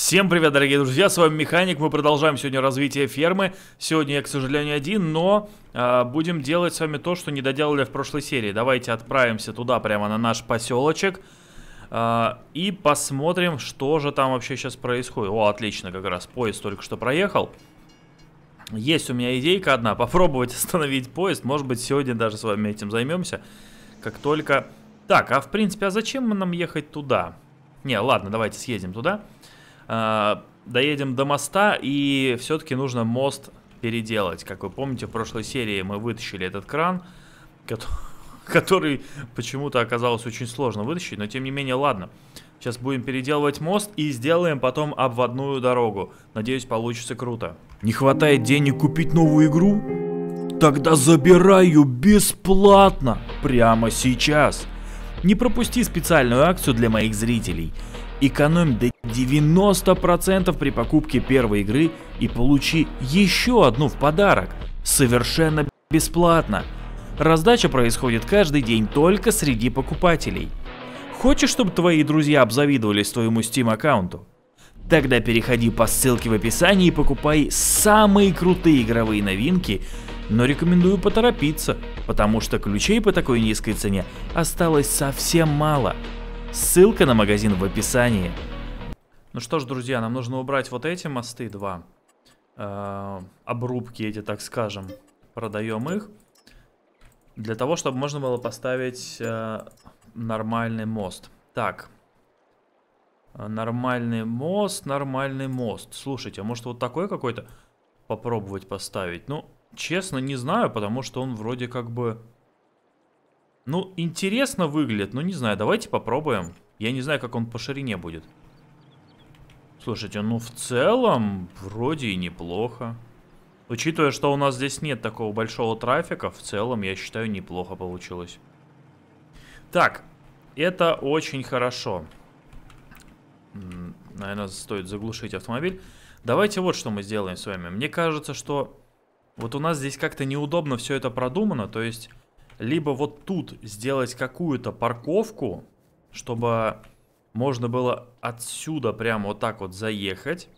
Всем привет, дорогие друзья, с вами Механик, мы продолжаем сегодня развитие фермы. Сегодня я, к сожалению, один, но э, будем делать с вами то, что не доделали в прошлой серии. Давайте отправимся туда, прямо на наш поселочек, э, и посмотрим, что же там вообще сейчас происходит. О, отлично, как раз поезд только что проехал. Есть у меня идейка одна, попробовать остановить поезд, может быть, сегодня даже с вами этим займемся, как только... Так, а в принципе, а зачем нам ехать туда? Не, ладно, давайте съездим туда. Туда. А, доедем до моста, и все-таки нужно мост переделать. Как вы помните, в прошлой серии мы вытащили этот кран, который почему-то оказалось очень сложно вытащить, но тем не менее, ладно. Сейчас будем переделывать мост и сделаем потом обводную дорогу. Надеюсь, получится круто. Не хватает денег купить новую игру? Тогда забираю бесплатно прямо сейчас. Не пропусти специальную акцию для моих зрителей. Экономь до 90% при покупке первой игры и получи еще одну в подарок. Совершенно бесплатно. Раздача происходит каждый день только среди покупателей. Хочешь, чтобы твои друзья обзавидовались твоему Steam аккаунту? Тогда переходи по ссылке в описании и покупай самые крутые игровые новинки, но рекомендую поторопиться, потому что ключей по такой низкой цене осталось совсем мало. Ссылка на магазин в описании. Ну что ж, друзья, нам нужно убрать вот эти мосты два. Э, обрубки эти, так скажем. Продаем их. Для того, чтобы можно было поставить э, нормальный мост. Так. Э, нормальный мост, нормальный мост. Слушайте, а может вот такой какой-то попробовать поставить? Ну, честно, не знаю, потому что он вроде как бы ну, интересно выглядит, но ну, не знаю. Давайте попробуем. Я не знаю, как он по ширине будет. Слушайте, ну в целом вроде и неплохо. Учитывая, что у нас здесь нет такого большого трафика, в целом, я считаю, неплохо получилось. Так, это очень хорошо. Наверное, стоит заглушить автомобиль. Давайте вот что мы сделаем с вами. Мне кажется, что вот у нас здесь как-то неудобно все это продумано. То есть либо вот тут сделать какую-то парковку, чтобы можно было отсюда прямо вот так вот заехать,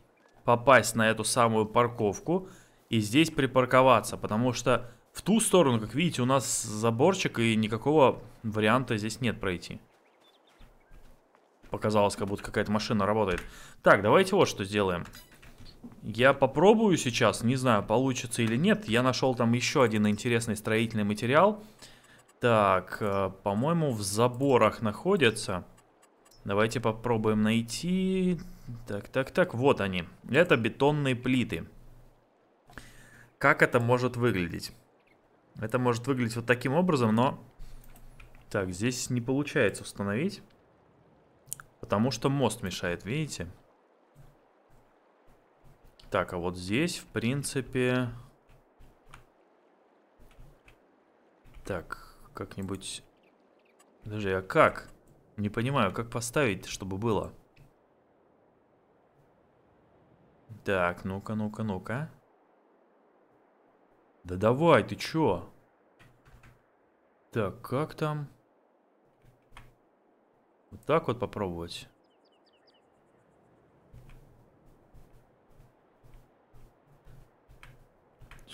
попасть на эту самую парковку и здесь припарковаться, потому что в ту сторону, как видите, у нас заборчик и никакого варианта здесь нет пройти. Показалось, как будто какая-то машина работает. Так, давайте вот что сделаем. Я попробую сейчас, не знаю, получится или нет. Я нашел там еще один интересный строительный материал. Так, э, по-моему, в заборах находится. Давайте попробуем найти. Так, так, так, вот они. Это бетонные плиты. Как это может выглядеть? Это может выглядеть вот таким образом, но... Так, здесь не получается установить. Потому что мост мешает, видите? Видите? Так, а вот здесь, в принципе... Так, как-нибудь... даже я как? Не понимаю, как поставить, чтобы было? Так, ну-ка, ну-ка, ну-ка. Да давай, ты чё? Так, как там? Вот так вот попробовать.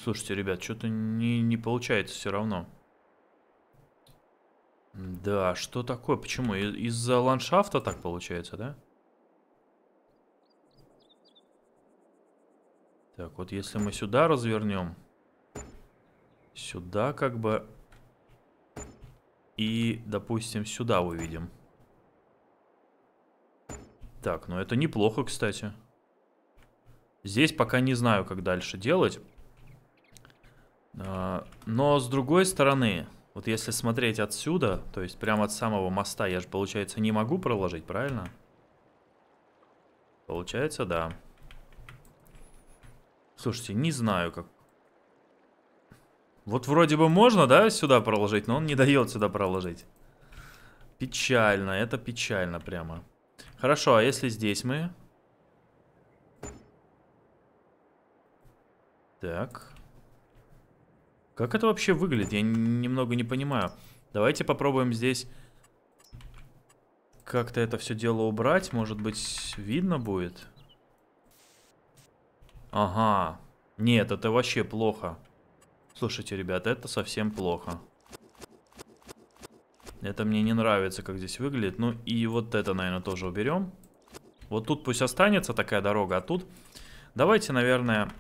Слушайте, ребят, что-то не, не получается все равно. Да, что такое? Почему? Из-за ландшафта так получается, да? Так, вот если мы сюда развернем, сюда как бы, и, допустим, сюда увидим. Так, ну это неплохо, кстати. Здесь пока не знаю, как дальше делать. А, но с другой стороны, вот если смотреть отсюда, то есть прямо от самого моста, я же, получается, не могу проложить, правильно? Получается, да. Слушайте, не знаю, как... Вот вроде бы можно, да, сюда проложить, но он не дает сюда проложить. Печально, это печально прямо. Хорошо, а если здесь мы? Так. Как это вообще выглядит? Я немного не понимаю. Давайте попробуем здесь как-то это все дело убрать. Может быть, видно будет? Ага. Нет, это вообще плохо. Слушайте, ребята, это совсем плохо. Это мне не нравится, как здесь выглядит. Ну и вот это, наверное, тоже уберем. Вот тут пусть останется такая дорога, а тут... Давайте, наверное,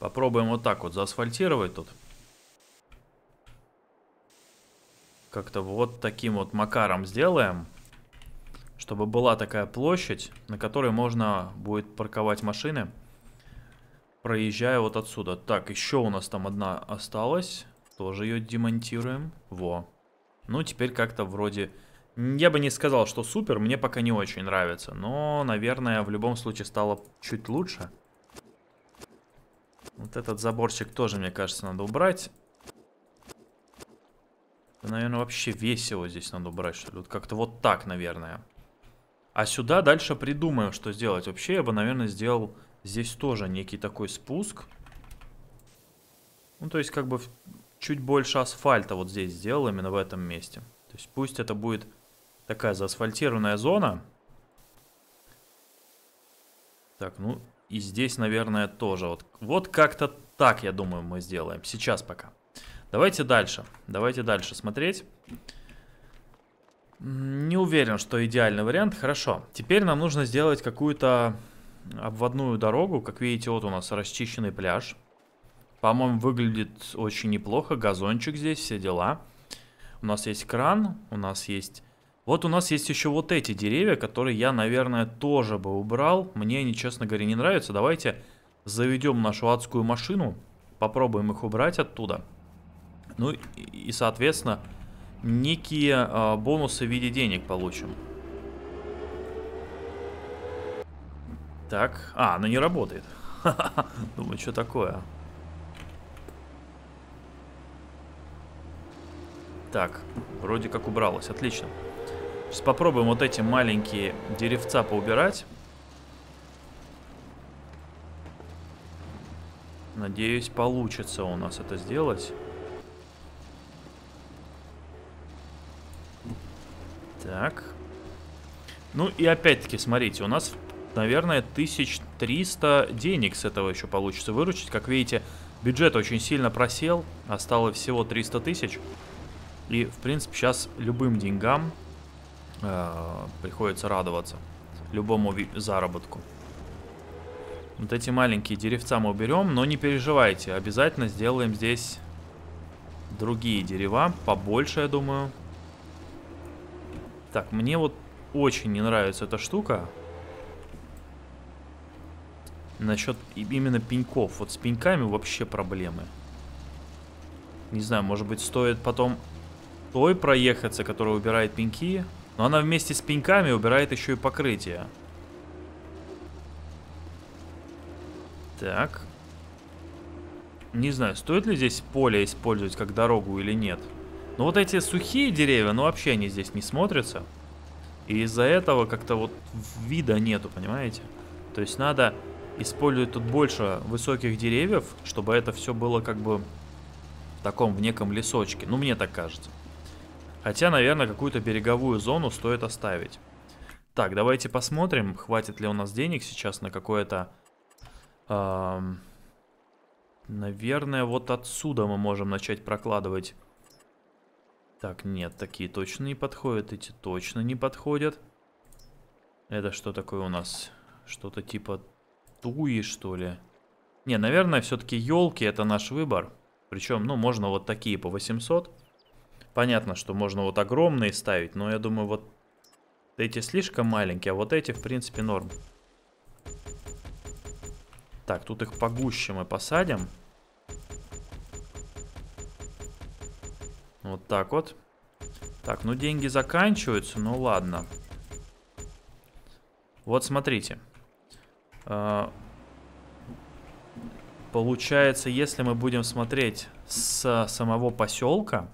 Попробуем вот так вот заасфальтировать тут. Как-то вот таким вот макаром сделаем, чтобы была такая площадь, на которой можно будет парковать машины, проезжая вот отсюда. Так, еще у нас там одна осталась. Тоже ее демонтируем. Во. Ну, теперь как-то вроде... Я бы не сказал, что супер, мне пока не очень нравится, но, наверное, в любом случае стало чуть лучше. Вот этот заборчик тоже, мне кажется, надо убрать. наверное, вообще весь его здесь надо убрать, что ли. Вот как-то вот так, наверное. А сюда дальше придумаем, что сделать. Вообще, я бы, наверное, сделал здесь тоже некий такой спуск. Ну, то есть, как бы чуть больше асфальта вот здесь сделал, именно в этом месте. То есть, пусть это будет такая заасфальтированная зона. Так, ну, и здесь, наверное, тоже. Вот, вот как-то так, я думаю, мы сделаем. Сейчас пока. Давайте дальше. Давайте дальше смотреть. Не уверен, что идеальный вариант. Хорошо. Теперь нам нужно сделать какую-то обводную дорогу. Как видите, вот у нас расчищенный пляж. По-моему, выглядит очень неплохо. Газончик здесь, все дела. У нас есть кран, у нас есть вот у нас есть еще вот эти деревья, которые я, наверное, тоже бы убрал. Мне они, честно говоря, не нравятся. Давайте заведем нашу адскую машину. Попробуем их убрать оттуда. Ну и, соответственно, некие э, бонусы в виде денег получим. Так. А, она не работает. Думаю, что такое. Так, вроде как убралась. Отлично. Отлично. Сейчас попробуем вот эти маленькие деревца поубирать. Надеюсь, получится у нас это сделать. Так. Ну и опять-таки, смотрите, у нас, наверное, 1300 денег с этого еще получится выручить. Как видите, бюджет очень сильно просел, осталось всего 300 тысяч. И, в принципе, сейчас любым деньгам Э, приходится радоваться любому заработку. Вот эти маленькие деревца мы уберем, но не переживайте, обязательно сделаем здесь другие дерева, побольше, я думаю. Так, мне вот очень не нравится эта штука. Насчет именно пеньков. Вот с пеньками вообще проблемы. Не знаю, может быть стоит потом той проехаться, которая убирает пеньки. Но она вместе с пеньками убирает еще и покрытие. Так. Не знаю, стоит ли здесь поле использовать как дорогу или нет. Но вот эти сухие деревья, ну вообще они здесь не смотрятся. И из-за этого как-то вот вида нету, понимаете? То есть надо использовать тут больше высоких деревьев, чтобы это все было как бы в таком, в неком лесочке. Ну, мне так кажется. Хотя, наверное, какую-то береговую зону стоит оставить. Так, давайте посмотрим, хватит ли у нас денег сейчас на какое-то... Эм, наверное, вот отсюда мы можем начать прокладывать. Так, нет, такие точно не подходят, эти точно не подходят. Это что такое у нас? Что-то типа туи, что ли? Не, наверное, все-таки елки это наш выбор. Причем, ну, можно вот такие по 800 понятно, что можно вот огромные ставить, но я думаю, вот эти слишком маленькие, а вот эти, в принципе, норм. Так, тут их погуще мы посадим. Вот так вот. Так, ну деньги заканчиваются, ну ладно. Вот смотрите. А, получается, если мы будем смотреть с самого поселка,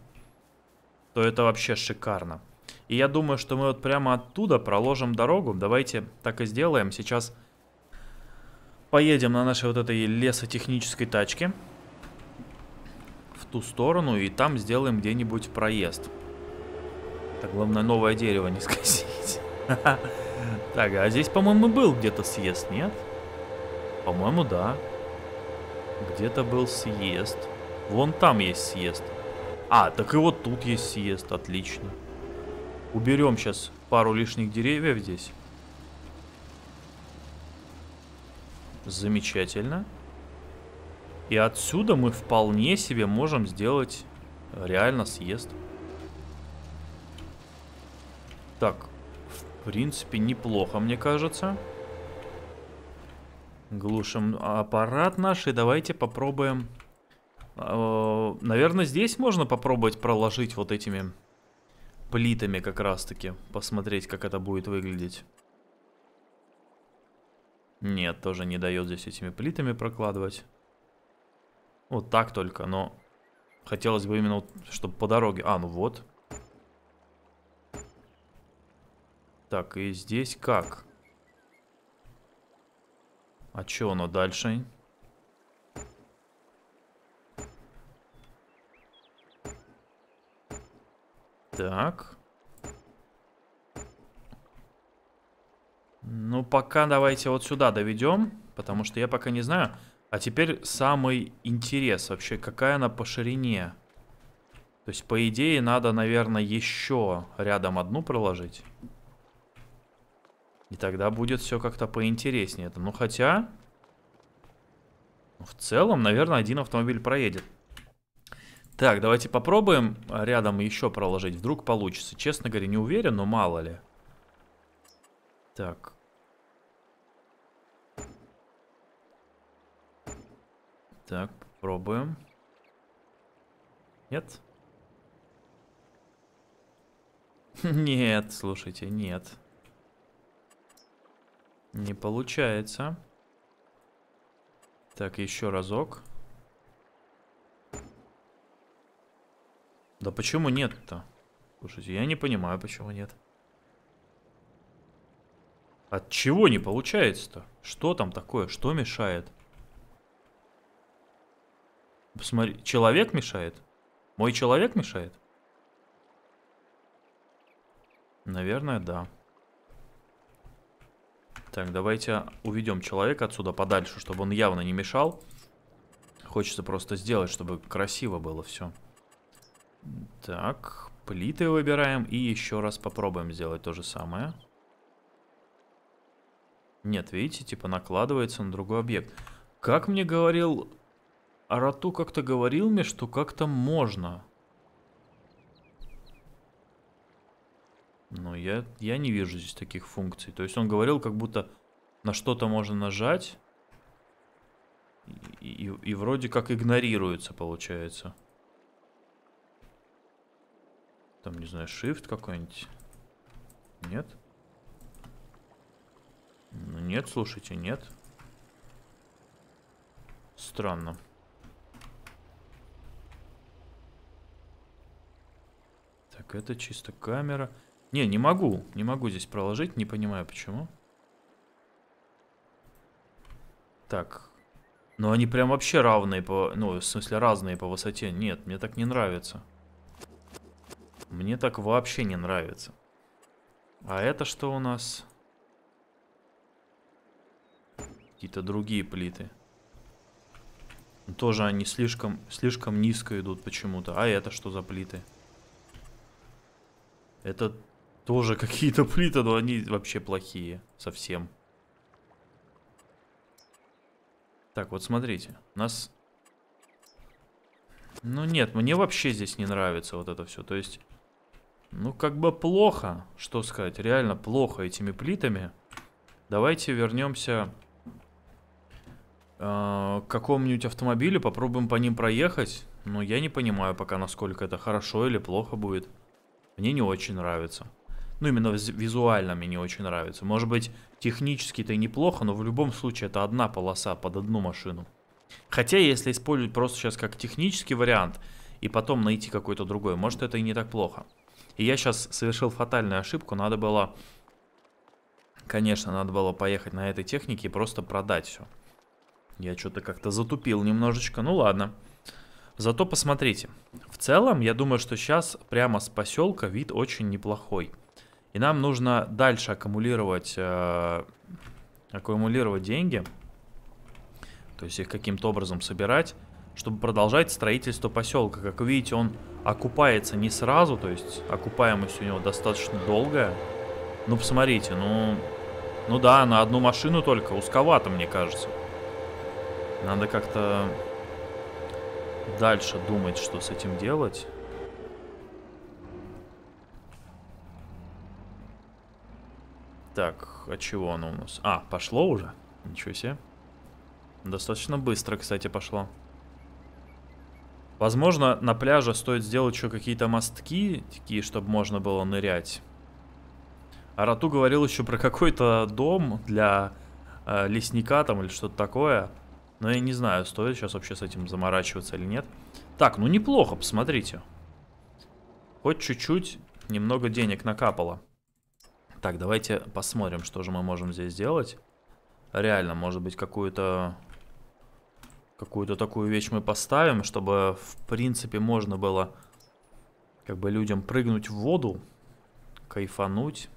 то это вообще шикарно. И я думаю, что мы вот прямо оттуда проложим дорогу. Давайте так и сделаем. Сейчас поедем на нашей вот этой лесотехнической тачке в ту сторону и там сделаем где-нибудь проезд. Так, главное, новое дерево не скосить. Так, а здесь, по-моему, был где-то съезд, нет? По-моему, да. Где-то был съезд. Вон там есть съезд. А, так и вот тут есть съезд, отлично. Уберем сейчас пару лишних деревьев здесь. Замечательно. И отсюда мы вполне себе можем сделать реально съезд. Так, в принципе, неплохо, мне кажется. Глушим аппарат наш и давайте попробуем а, наверное, здесь можно попробовать проложить вот этими плитами как раз-таки. Посмотреть, как это будет выглядеть. Нет, тоже не дает здесь этими плитами прокладывать. Вот так только, но хотелось бы именно, чтобы по дороге... А, ну вот. Так, и здесь как? А что оно дальше? Дальше. Так. Ну, пока давайте вот сюда доведем, потому что я пока не знаю. А теперь самый интерес вообще, какая она по ширине. То есть, по идее, надо, наверное, еще рядом одну проложить. И тогда будет все как-то поинтереснее. Ну, хотя... Ну, в целом, наверное, один автомобиль проедет. Так, давайте попробуем а, рядом еще проложить. Вдруг получится. Честно говоря, не уверен, но мало ли. Так. Так, попробуем. Нет? Нет, слушайте, нет. Не получается. Так, еще разок. Да почему нет-то? Слушайте, я не понимаю, почему нет. От чего не получается-то? Что там такое? Что мешает? Посмотри, человек мешает? Мой человек мешает? Наверное, да. Так, давайте уведем человека отсюда подальше, чтобы он явно не мешал. Хочется просто сделать, чтобы красиво было все. Все. Так, плиты выбираем и еще раз попробуем сделать то же самое. Нет, видите, типа накладывается на другой объект. Как мне говорил... Арату как-то говорил мне, что как-то можно. Но я, я не вижу здесь таких функций. То есть он говорил, как будто на что-то можно нажать. И, и, и вроде как игнорируется, получается. Там, не знаю, shift какой-нибудь? Нет? Ну, нет, слушайте, нет. Странно. Так, это чисто камера. Не, не могу. Не могу здесь проложить, не понимаю почему. Так. Но они прям вообще равные по... Ну, в смысле, разные по высоте. Нет, мне так не нравится. Мне так вообще не нравится. А это что у нас? Какие-то другие плиты. Тоже они слишком, слишком низко идут почему-то. А это что за плиты? Это тоже какие-то плиты, но они вообще плохие совсем. Так, вот смотрите. У нас... Ну нет, мне вообще здесь не нравится вот это все. То есть ну, как бы плохо, что сказать, реально плохо этими плитами. Давайте вернемся э, к какому-нибудь автомобилю, попробуем по ним проехать. Но я не понимаю пока, насколько это хорошо или плохо будет. Мне не очень нравится. Ну, именно визуально мне не очень нравится. Может быть, технически это и неплохо, но в любом случае это одна полоса под одну машину. Хотя, если использовать просто сейчас как технический вариант, и потом найти какой-то другой, может это и не так плохо. И я сейчас совершил фатальную ошибку, надо было... Конечно, надо было поехать на этой технике и просто продать все. Я что-то как-то затупил немножечко, ну ладно. Зато посмотрите, в целом я думаю, что сейчас прямо с поселка вид очень неплохой. И нам нужно дальше аккумулировать, э, аккумулировать деньги, то есть их каким-то образом собирать, чтобы продолжать строительство поселка. Как вы видите, он окупается не сразу, то есть окупаемость у него достаточно долгая. Ну, посмотрите, ну... Ну да, на одну машину только, узковато, мне кажется. Надо как-то дальше думать, что с этим делать. Так, а чего оно у нас? А, пошло уже? Ничего себе. Достаточно быстро, кстати, пошло. Возможно, на пляже стоит сделать еще какие-то мостки, такие, чтобы можно было нырять. Арату говорил еще про какой-то дом для э, лесника там или что-то такое. Но я не знаю, стоит сейчас вообще с этим заморачиваться или нет. Так, ну неплохо, посмотрите. Хоть чуть-чуть немного денег накапало. Так, давайте посмотрим, что же мы можем здесь сделать. Реально, может быть, какую-то какую-то такую вещь мы поставим, чтобы, в принципе, можно было как бы людям прыгнуть в воду, кайфануть.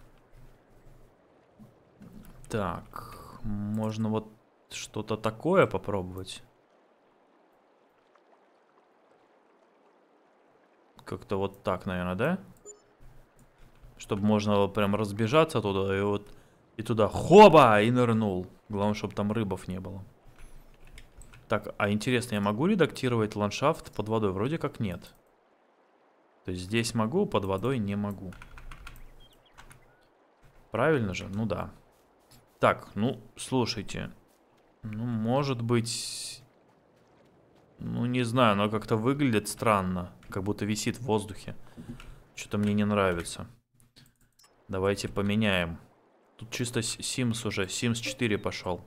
Так, можно вот что-то такое попробовать. Как-то вот так, наверное, да? Чтобы можно было прям разбежаться туда и вот и туда. Хоба! И нырнул. Главное, чтобы там рыбов не было. Так, а интересно, я могу редактировать ландшафт под водой? Вроде как нет. То есть здесь могу, под водой не могу. Правильно же? Ну да. Так, ну, слушайте. Ну, может быть... Ну, не знаю, оно как-то выглядит странно. Как будто висит в воздухе. Что-то мне не нравится. Давайте поменяем. Тут чисто Sims уже. Sims 4 пошел.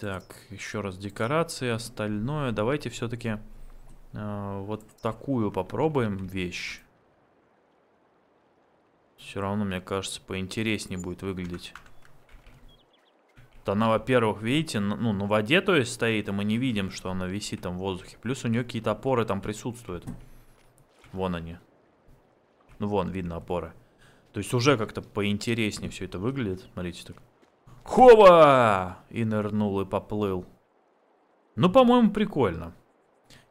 Так, еще раз декорации, остальное. Давайте все-таки э, вот такую попробуем вещь. Все равно, мне кажется, поинтереснее будет выглядеть. Вот она, во-первых, видите, ну, на воде, то есть, стоит, и мы не видим, что она висит там в воздухе. Плюс у нее какие-то опоры там присутствуют. Вон они. Ну, вон, видно опоры. То есть, уже как-то поинтереснее все это выглядит. Смотрите, так. Хова! И нырнул, и поплыл. Ну, по-моему, прикольно.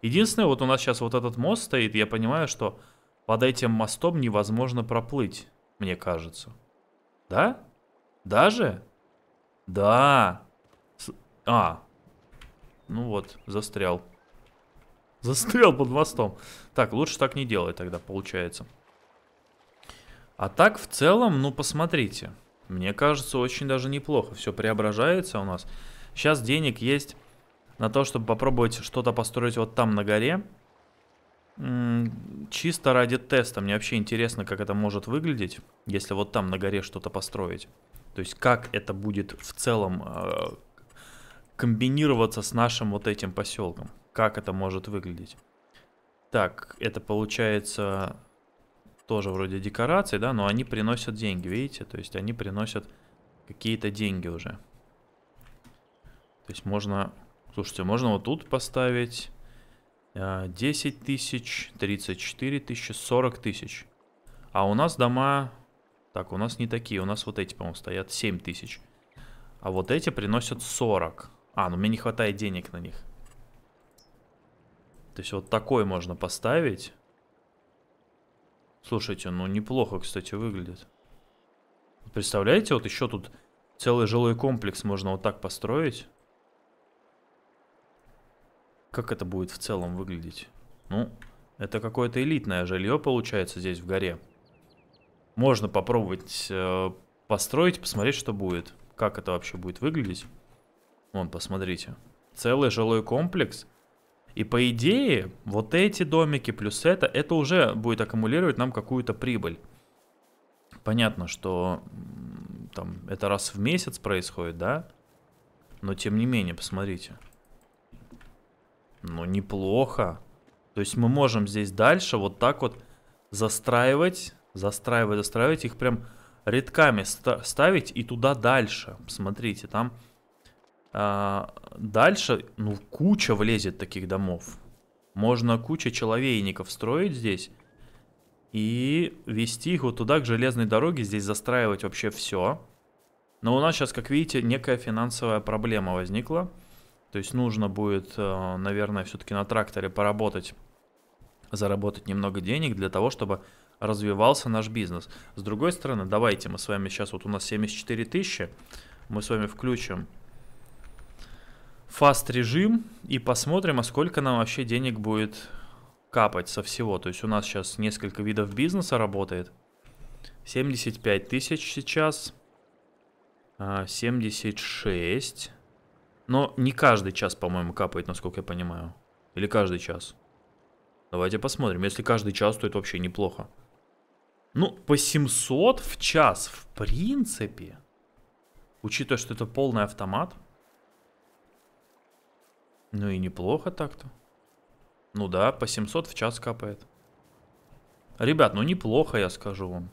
Единственное, вот у нас сейчас вот этот мост стоит, я понимаю, что под этим мостом невозможно проплыть, мне кажется. Да? Даже? Да. С а. Ну вот, застрял. Застрял под мостом. Так, лучше так не делай тогда, получается. А так, в целом, ну, посмотрите. Мне кажется, очень даже неплохо. Все преображается у нас. Сейчас денег есть на то, чтобы попробовать что-то построить вот там на горе. М -м чисто ради теста. Мне вообще интересно, как это может выглядеть, если вот там на горе что-то построить. То есть как это будет в целом э комбинироваться с нашим вот этим поселком. Как это может выглядеть. Так, это получается тоже вроде декорации, да, но они приносят деньги, видите? То есть они приносят какие-то деньги уже. То есть можно, слушайте, можно вот тут поставить 10 э, тысяч, 34 тысячи, 40 тысяч. А у нас дома, так, у нас не такие, у нас вот эти, по-моему, стоят 7 тысяч. А вот эти приносят 40. А, ну мне не хватает денег на них. То есть вот такой можно поставить. Слушайте, ну неплохо, кстати, выглядит. Представляете, вот еще тут целый жилой комплекс можно вот так построить. Как это будет в целом выглядеть? Ну, это какое-то элитное жилье получается здесь в горе. Можно попробовать э, построить, посмотреть, что будет. Как это вообще будет выглядеть. Вон, посмотрите. Целый жилой комплекс и по идее, вот эти домики плюс это, это уже будет аккумулировать нам какую-то прибыль. Понятно, что там это раз в месяц происходит, да? Но тем не менее, посмотрите. Ну, неплохо. То есть мы можем здесь дальше вот так вот застраивать, застраивать, застраивать, их прям рядками ставить и туда дальше. Смотрите, там а, дальше, ну, куча влезет таких домов. Можно куча человейников строить здесь и вести их вот туда, к железной дороге, здесь застраивать вообще все. Но у нас сейчас, как видите, некая финансовая проблема возникла. То есть нужно будет, э, наверное, все-таки на тракторе поработать, заработать немного денег для того, чтобы развивался наш бизнес. С другой стороны, давайте мы с вами сейчас, вот у нас 74 тысячи, мы с вами включим фаст режим и посмотрим, а сколько нам вообще денег будет капать со всего. То есть у нас сейчас несколько видов бизнеса работает. 75 тысяч сейчас. 76. А, Но не каждый час, по-моему, капает, насколько я понимаю. Или каждый час. Давайте посмотрим. Если каждый час, то это вообще неплохо. Ну, по 700 в час, в принципе. Учитывая, что это полный автомат. Ну и неплохо так-то. Ну да, по 700 в час капает. Ребят, ну неплохо, я скажу вам.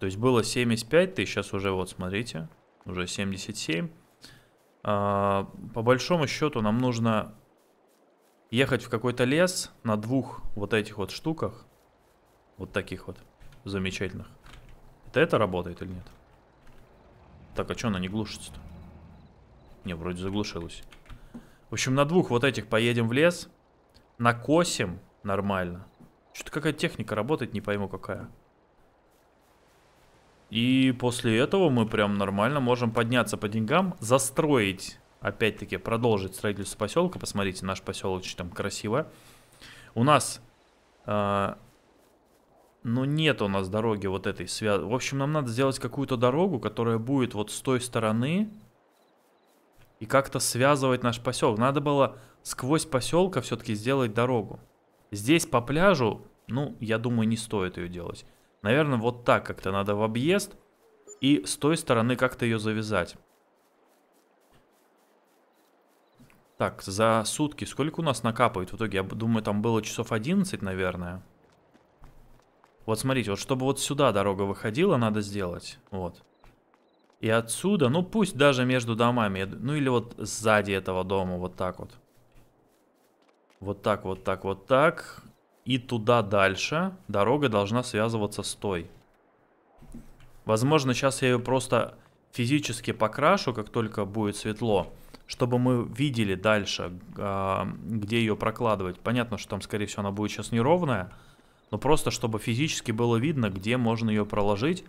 То есть было 75 ты сейчас уже вот смотрите, уже 77. А, по большому счету нам нужно ехать в какой-то лес на двух вот этих вот штуках. Вот таких вот замечательных. Это это работает или нет? Так, а что она не глушится-то? Не, вроде заглушилось. В общем, на двух вот этих поедем в лес. Накосим нормально. Что-то какая техника работает, не пойму какая. И после этого мы прям нормально можем подняться по деньгам, застроить, опять-таки, продолжить строительство поселка. Посмотрите, наш поселок там красиво. У нас... Э, ну, нет у нас дороги вот этой связи. В общем, нам надо сделать какую-то дорогу, которая будет вот с той стороны и как-то связывать наш поселок. Надо было сквозь поселка все-таки сделать дорогу. Здесь по пляжу, ну, я думаю, не стоит ее делать. Наверное, вот так как-то надо в объезд и с той стороны как-то ее завязать. Так, за сутки сколько у нас накапывает в итоге? Я думаю, там было часов 11, наверное. Вот смотрите, вот чтобы вот сюда дорога выходила, надо сделать. Вот. И отсюда, ну пусть даже между домами, ну или вот сзади этого дома, вот так вот. Вот так, вот так, вот так. И туда дальше дорога должна связываться с той. Возможно, сейчас я ее просто физически покрашу, как только будет светло, чтобы мы видели дальше, а, где ее прокладывать. Понятно, что там, скорее всего, она будет сейчас неровная, но просто чтобы физически было видно, где можно ее проложить,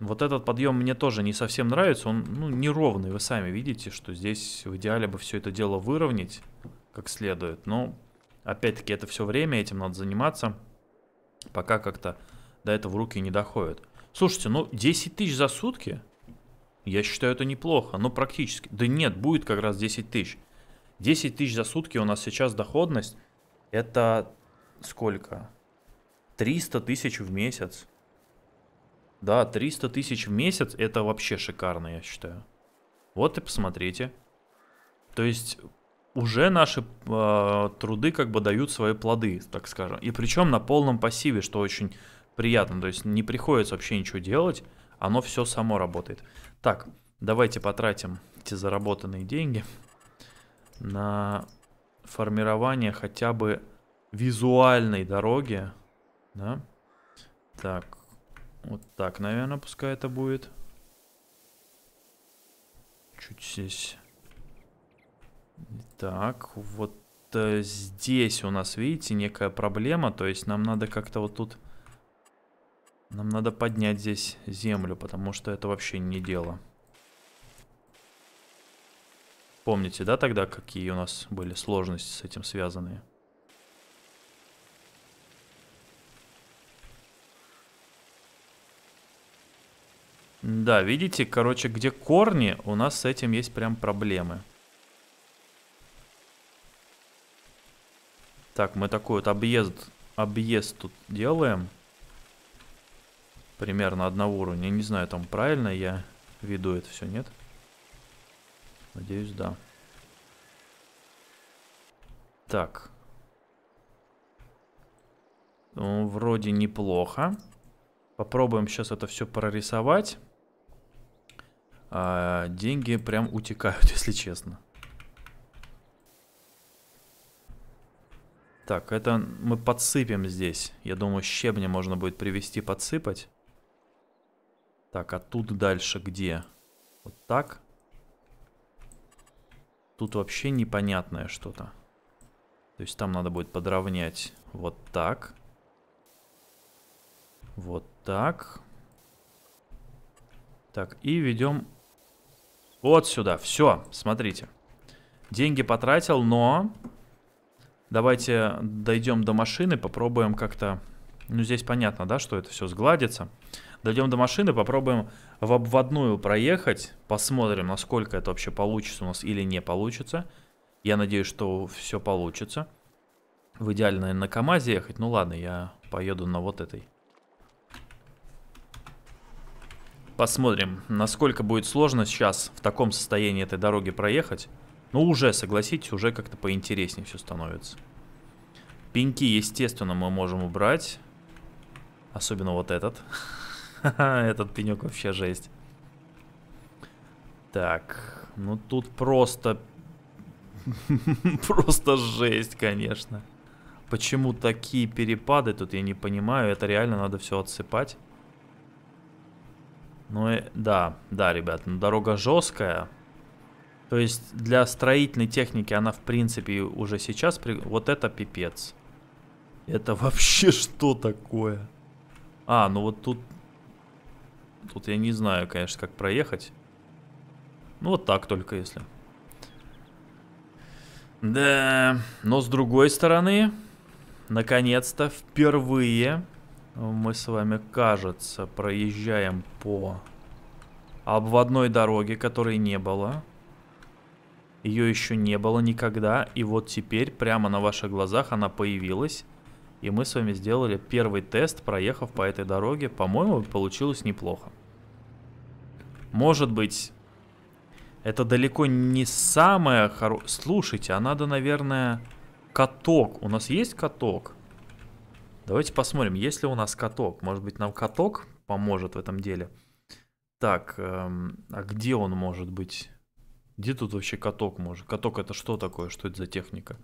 вот этот подъем мне тоже не совсем нравится, он ну, неровный, вы сами видите, что здесь в идеале бы все это дело выровнять как следует, но опять-таки это все время, этим надо заниматься, пока как-то до этого в руки не доходит. Слушайте, ну 10 тысяч за сутки, я считаю это неплохо, но ну, практически, да нет, будет как раз 10 тысяч. 10 тысяч за сутки у нас сейчас доходность, это сколько? 300 тысяч в месяц. Да, 300 тысяч в месяц, это вообще шикарно, я считаю. Вот и посмотрите. То есть уже наши э, труды как бы дают свои плоды, так скажем. И причем на полном пассиве, что очень приятно. То есть не приходится вообще ничего делать, оно все само работает. Так, давайте потратим эти заработанные деньги на формирование хотя бы визуальной дороги. Да? Так, вот так, наверное, пускай это будет. Чуть здесь. Так, вот э, здесь у нас, видите, некая проблема. То есть нам надо как-то вот тут... Нам надо поднять здесь землю, потому что это вообще не дело. Помните, да, тогда какие у нас были сложности с этим связанные? Да, видите, короче, где корни, у нас с этим есть прям проблемы. Так, мы такой вот объезд, объезд тут делаем. Примерно одного уровня. Не знаю, там правильно я веду это все, нет? Надеюсь, да. Так. Ну, вроде неплохо. Попробуем сейчас это все прорисовать а, деньги прям утекают, если честно. Так, это мы подсыпем здесь. Я думаю, щебня можно будет привести, подсыпать. Так, а тут дальше где? Вот так. Тут вообще непонятное что-то. То есть там надо будет подровнять вот так. Вот так. Так, и ведем вот сюда. Все, смотрите. Деньги потратил, но... Давайте дойдем до машины, попробуем как-то... Ну, здесь понятно, да, что это все сгладится. Дойдем до машины, попробуем в обводную проехать. Посмотрим, насколько это вообще получится у нас или не получится. Я надеюсь, что все получится. В идеально на КамАЗе ехать. Ну ладно, я поеду на вот этой. Посмотрим, насколько будет сложно сейчас в таком состоянии этой дороги проехать. Но ну, уже, согласитесь, уже как-то поинтереснее все становится. Пеньки, естественно, мы можем убрать. Особенно вот этот. Этот пенек вообще жесть. Так, ну тут просто... Просто жесть, конечно. Почему такие перепады тут, я не понимаю. Это реально надо все отсыпать. Ну и да, да, ребят, ну, дорога жесткая. То есть для строительной техники она в принципе уже сейчас... При... Вот это пипец. Это вообще что такое? А, ну вот тут... Тут я не знаю, конечно, как проехать. Ну вот так только, если. Да, но с другой стороны, наконец-то впервые мы с вами, кажется, проезжаем по обводной дороге, которой не было. Ее еще не было никогда. И вот теперь прямо на ваших глазах она появилась. И мы с вами сделали первый тест, проехав по этой дороге. По-моему, получилось неплохо. Может быть, это далеко не самое хорошее... Слушайте, а надо, наверное, каток. У нас есть каток? Давайте посмотрим, есть ли у нас каток. Может быть, нам каток поможет в этом деле. Так, эм, а где он может быть? Где тут вообще каток может? Каток это что такое? Что это за техника?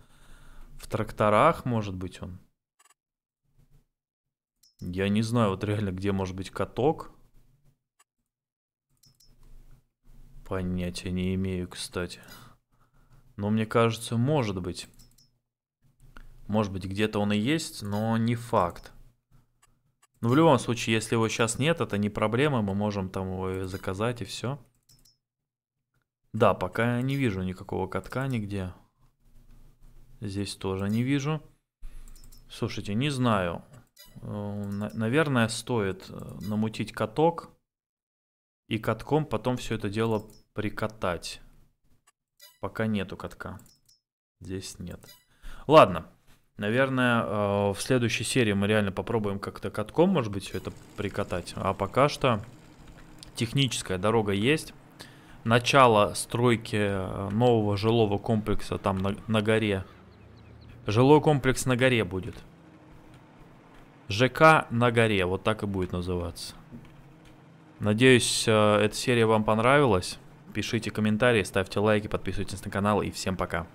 В тракторах, может быть, он? Я не знаю, вот реально, где может быть каток. Понятия не имею, кстати. Но мне кажется, может быть. Может быть, где-то он и есть, но не факт. Ну, в любом случае, если его сейчас нет, это не проблема, мы можем там его заказать и все. Да, пока я не вижу никакого катка нигде. Здесь тоже не вижу. Слушайте, не знаю. Э, наверное, стоит э, намутить каток и катком потом все это дело прикатать. Пока нету катка. Здесь нет. Ладно, Наверное, э, в следующей серии мы реально попробуем как-то катком, может быть, все это прикатать. А пока что техническая дорога есть. Начало стройки э, нового жилого комплекса там на, на горе. Жилой комплекс на горе будет. ЖК на горе, вот так и будет называться. Надеюсь, э, эта серия вам понравилась. Пишите комментарии, ставьте лайки, подписывайтесь на канал и всем пока.